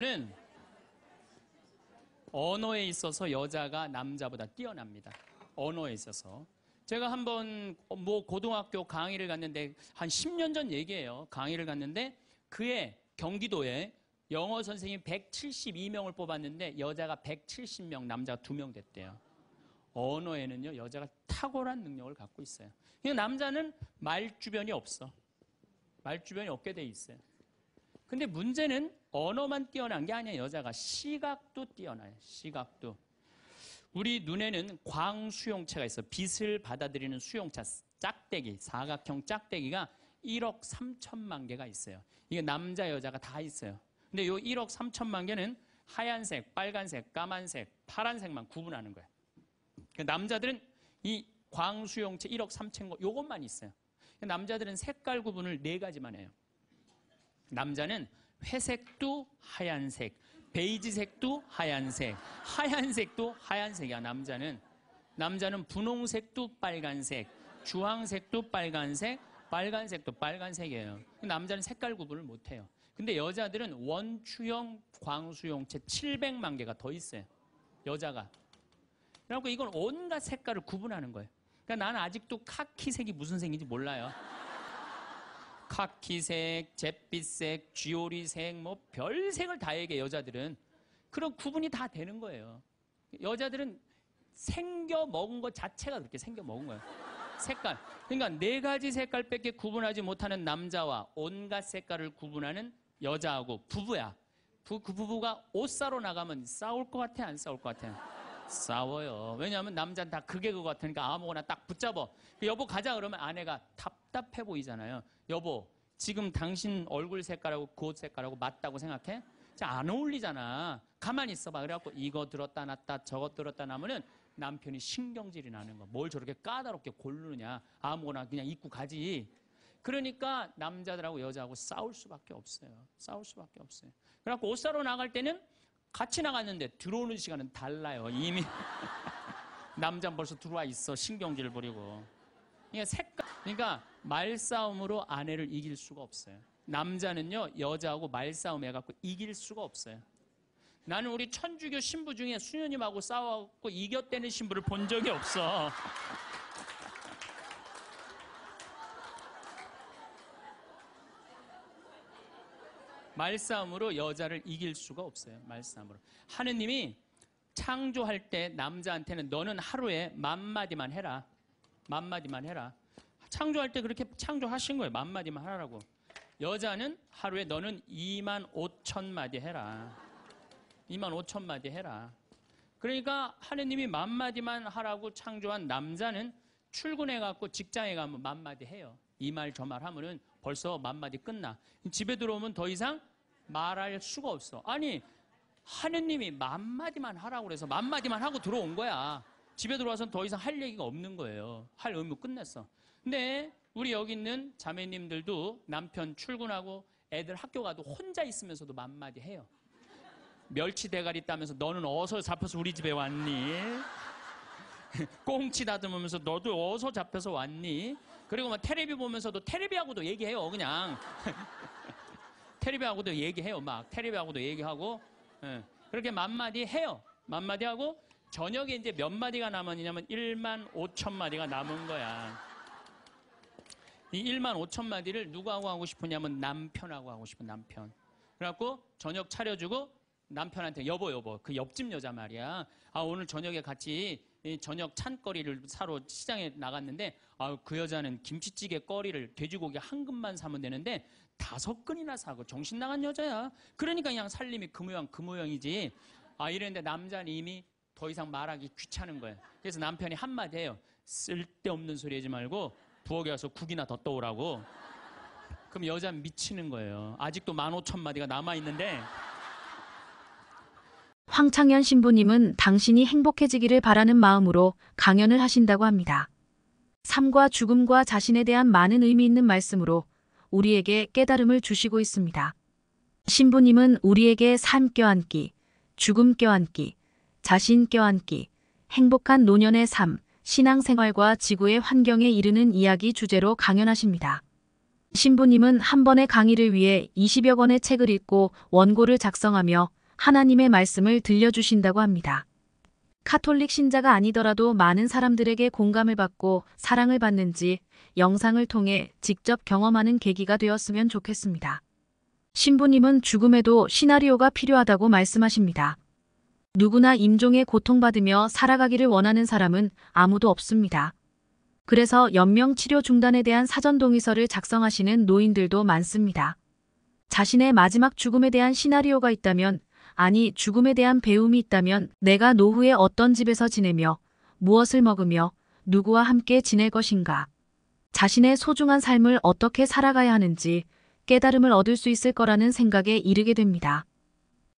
는 언어에 있어서 여자가 남자보다 뛰어납니다. 언어에 있어서. 제가 한번 뭐 고등학교 강의를 갔는데 한 10년 전 얘기예요. 강의를 갔는데 그해 경기도에 영어 선생님 172명을 뽑았는데 여자가 170명, 남자가 2명 됐대요. 언어에는요, 여자가 탁월한 능력을 갖고 있어요. 그냥 그러니까 남자는 말 주변이 없어. 말 주변이 없게 돼 있어요. 근데 문제는 언어만 뛰어난 게 아니야, 여자가. 시각도 뛰어나요, 시각도. 우리 눈에는 광수용체가 있어. 빛을 받아들이는 수용체, 짝대기, 사각형 짝대기가 1억 3천만 개가 있어요. 이게 남자, 여자가 다 있어요. 근데 요 1억 3천만 개는 하얀색, 빨간색, 까만색, 파란색만 구분하는 거예요. 그 남자들은 이 광수용체 1억 3천 거, 요것만 있어요. 그 남자들은 색깔 구분을 네 가지만 해요. 남자는 회색도 하얀색, 베이지색도 하얀색, 하얀색도 하얀색이야, 남자는. 남자는 분홍색도 빨간색, 주황색도 빨간색, 빨간색도 빨간색이에요. 남자는 색깔 구분을 못해요. 근데 여자들은 원추형 광수용체 700만 개가 더 있어요. 여자가. 그래갖고 이건 온갖 색깔을 구분하는 거예요. 그러니까 나는 아직도 카키색이 무슨 색인지 몰라요. 카키색, 잿빛색, 쥐오리색, 뭐 별색을 다 얘기해 여자들은 그런 구분이 다 되는 거예요. 여자들은 생겨 먹은 것 자체가 그렇게 생겨 먹은 거예요. 색깔. 그러니까 네 가지 색깔밖에 구분하지 못하는 남자와 온갖 색깔을 구분하는 여자하고 부부야. 부, 그 부부가 옷사러 나가면 싸울 것 같아? 안 싸울 것 같아? 싸워요. 왜냐하면 남자는 다 그게 그거 같으니까 아무거나 딱 붙잡어. 그 여보 가자 그러면 아내가 답답해 보이잖아요. 여보 지금 당신 얼굴 색깔하고 그 옷 색깔하고 맞다고 생각해? 안 어울리잖아. 가만히 있어봐. 그래갖고 이거 들었다 놨다 저거 들었다 나면은 남편이 신경질이 나는 거. 뭘 저렇게 까다롭게 고르느냐. 아무거나 그냥 입고 가지. 그러니까 남자들하고 여자하고 싸울 수밖에 없어요. 싸울 수밖에 없어요. 그래갖고 옷 사러 나갈 때는 같이 나갔는데 들어오는 시간은 달라요. 이미 남자 벌써 들어와 있어 신경질 부리고. 그러니까 색깔, 그러니까 말싸움으로 아내를 이길 수가 없어요. 남자는요 여자하고 말싸움 해갖고 이길 수가 없어요. 나는 우리 천주교 신부 중에 수녀님하고 싸워갖고 이겼다는 신부를 본 적이 없어. 말싸움으로 여자를 이길 수가 없어요. 말싸움으로. 하느님이 창조할 때 남자한테는 너는 하루에 만마디만 해라. 만마디만 해라. 창조할 때 그렇게 창조하신 거예요. 만마디만 하라고. 여자는 하루에 너는 2만 5천 마디 해라. 2만 5천 마디 해라. 그러니까 하느님이 만마디만 하라고 창조한 남자는 출근해갖고 직장에 가면 만마디 해요. 이 말 저 말 하면은 벌써 만마디 끝나. 집에 들어오면 더 이상 말할 수가 없어. 아니, 하느님이 만마디만 하라고 그래서 만마디만 하고 들어온 거야. 집에 들어와서는 더 이상 할 얘기가 없는 거예요. 할 의무 끝냈어. 근데 우리 여기 있는 자매님들도 남편 출근하고 애들 학교 가도 혼자 있으면서도 만마디 해요. 멸치 대가리 따면서 너는 어서 잡혀서 우리 집에 왔니? 꽁치 다듬으면서 너도 어서 잡혀서 왔니? 그리고 막 테레비 보면서도 테레비하고도 얘기해요, 그냥. 테레비하고도 얘기해요, 막. 테레비하고도 얘기하고. 예. 그렇게 만마디 해요. 만마디 하고 저녁에 이제 몇 마디가 남았냐면 1만 5천 마디가 남은 거야. 이 1만 5천 마디를 누구하고 하고 싶으냐면 남편하고 하고 싶은 남편. 그래갖고 저녁 차려주고 남편한테 여보 여보 그 옆집 여자 말이야 아 오늘 저녁에 같이 저녁 찬거리를 사러 시장에 나갔는데 아 그 여자는 김치찌개 거리를 돼지고기 한 근만 사면 되는데 다섯 근이나 사고 그 정신 나간 여자야 그러니까 그냥 살림이 금 모양 금 모양이지 아 이랬는데 남자는 이미 더 이상 말하기 귀찮은 거야 그래서 남편이 한마디 해요 쓸데없는 소리 하지 말고 부엌에 가서 국이나 더 떠오라고 그럼 여자 는 미치는 거예요 아직도 만 오천 마디가 남아 있는데. 황창현 신부님은 당신이 행복해지기를 바라는 마음으로 강연을 하신다고 합니다. 삶과 죽음과 자신에 대한 많은 의미 있는 말씀으로 우리에게 깨달음을 주시고 있습니다. 신부님은 우리에게 삶 껴안기, 죽음 껴안기, 자신 껴안기, 행복한 노년의 삶, 신앙생활과 지구의 환경에 이르는 이야기 주제로 강연하십니다. 신부님은 한 번의 강의를 위해 20여 권의 책을 읽고 원고를 작성하며 하나님의 말씀을 들려주신다고 합니다. 카톨릭 신자가 아니더라도 많은 사람들에게 공감을 받고 사랑을 받는지 영상을 통해 직접 경험하는 계기가 되었으면 좋겠습니다. 신부님은 죽음에도 시나리오가 필요하다고 말씀하십니다. 누구나 임종에 고통받으며 살아가기를 원하는 사람은 아무도 없습니다. 그래서 연명 치료 중단에 대한 사전 동의서를 작성하시는 노인들도 많습니다. 자신의 마지막 죽음에 대한 시나리오가 있다면 아니 죽음에 대한 배움이 있다면 내가 노후에 어떤 집에서 지내며 무엇을 먹으며 누구와 함께 지낼 것인가. 자신의 소중한 삶을 어떻게 살아가야 하는지 깨달음을 얻을 수 있을 거라는 생각에 이르게 됩니다.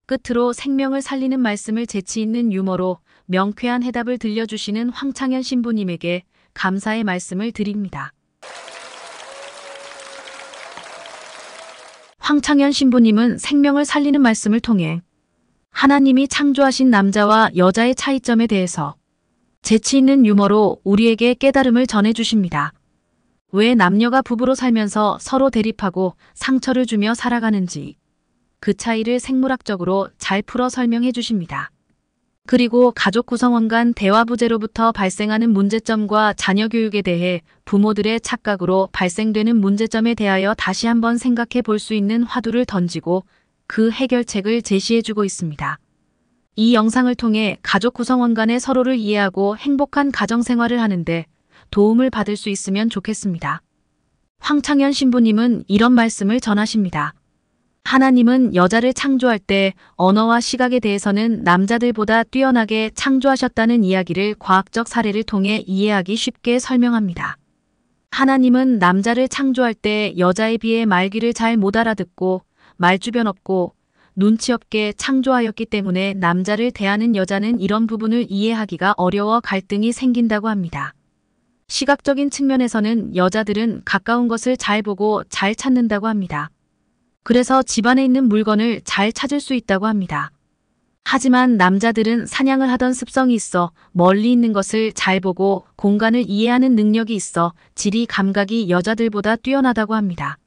끝으로 생명을 살리는 말씀을 재치 있는 유머로 명쾌한 해답을 들려주시는 황창현 신부님에게 감사의 말씀을 드립니다. 황창현 신부님은 생명을 살리는 말씀을 통해 하나님이 창조하신 남자와 여자의 차이점에 대해서 재치 있는 유머로 우리에게 깨달음을 전해주십니다. 왜 남녀가 부부로 살면서 서로 대립하고 상처를 주며 살아가는지 그 차이를 생물학적으로 잘 풀어 설명해 주십니다. 그리고 가족 구성원 간 대화 부재로부터 발생하는 문제점과 자녀 교육에 대해 부모들의 착각으로 발생되는 문제점에 대하여 다시 한번 생각해 볼 수 있는 화두를 던지고 그 해결책을 제시해주고 있습니다. 이 영상을 통해 가족 구성원 간의 서로를 이해하고 행복한 가정생활을 하는데 도움을 받을 수 있으면 좋겠습니다. 황창현 신부님은 이런 말씀을 전하십니다. 하나님은 여자를 창조할 때 언어와 시각에 대해서는 남자들보다 뛰어나게 창조하셨다는 이야기를 과학적 사례를 통해 이해하기 쉽게 설명합니다. 하나님은 남자를 창조할 때 여자에 비해 말귀를 잘 못 알아듣고 말주변 없고 눈치 없게 창조하였기 때문에 남자를 대하는 여자는 이런 부분을 이해하기가 어려워 갈등이 생긴다고 합니다. 시각적인 측면에서는 여자들은 가까운 것을 잘 보고 잘 찾는다고 합니다. 그래서 집안에 있는 물건을 잘 찾을 수 있다고 합니다. 하지만 남자들은 사냥을 하던 습성이 있어 멀리 있는 것을 잘 보고 공간을 이해하는 능력이 있어 지리 감각이 여자들보다 뛰어나다고 합니다.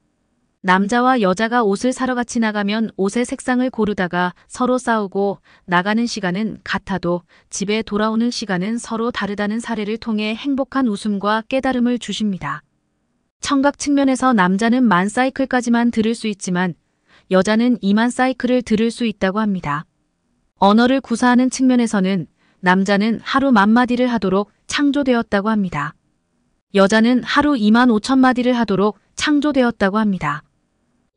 남자와 여자가 옷을 사러 같이 나가면 옷의 색상을 고르다가 서로 싸우고 나가는 시간은 같아도 집에 돌아오는 시간은 서로 다르다는 사례를 통해 행복한 웃음과 깨달음을 주십니다. 청각 측면에서 남자는 만 사이클까지만 들을 수 있지만 여자는 2만 사이클을 들을 수 있다고 합니다. 언어를 구사하는 측면에서는 남자는 하루 만 마디를 하도록 창조되었다고 합니다. 여자는 하루 2만 5천 마디를 하도록 창조되었다고 합니다.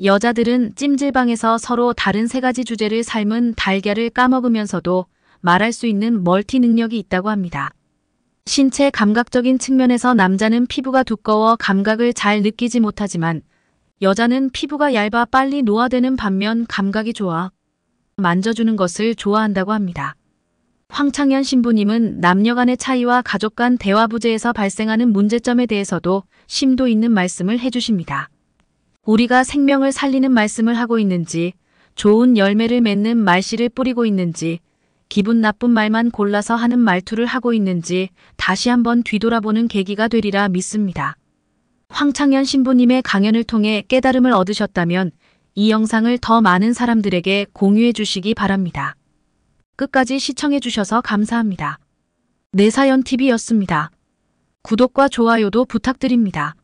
여자들은 찜질방에서 서로 다른 세 가지 주제를 삶은 달걀을 까먹으면서도 말할 수 있는 멀티 능력이 있다고 합니다. 신체 감각적인 측면에서 남자는 피부가 두꺼워 감각을 잘 느끼지 못하지만 여자는 피부가 얇아 빨리 노화되는 반면 감각이 좋아 만져주는 것을 좋아한다고 합니다. 황창현 신부님은 남녀 간의 차이와 가족 간 대화 부재에서 발생하는 문제점에 대해서도 심도 있는 말씀을 해주십니다. 우리가 생명을 살리는 말씀을 하고 있는지 좋은 열매를 맺는 말씨를 뿌리고 있는지 기분 나쁜 말만 골라서 하는 말투를 하고 있는지 다시 한번 뒤돌아보는 계기가 되리라 믿습니다. 황창현 신부님의 강연을 통해 깨달음을 얻으셨다면 이 영상을 더 많은 사람들에게 공유해 주시기 바랍니다. 끝까지 시청해 주셔서 감사합니다. 내사연TV였습니다. 구독과 좋아요도 부탁드립니다.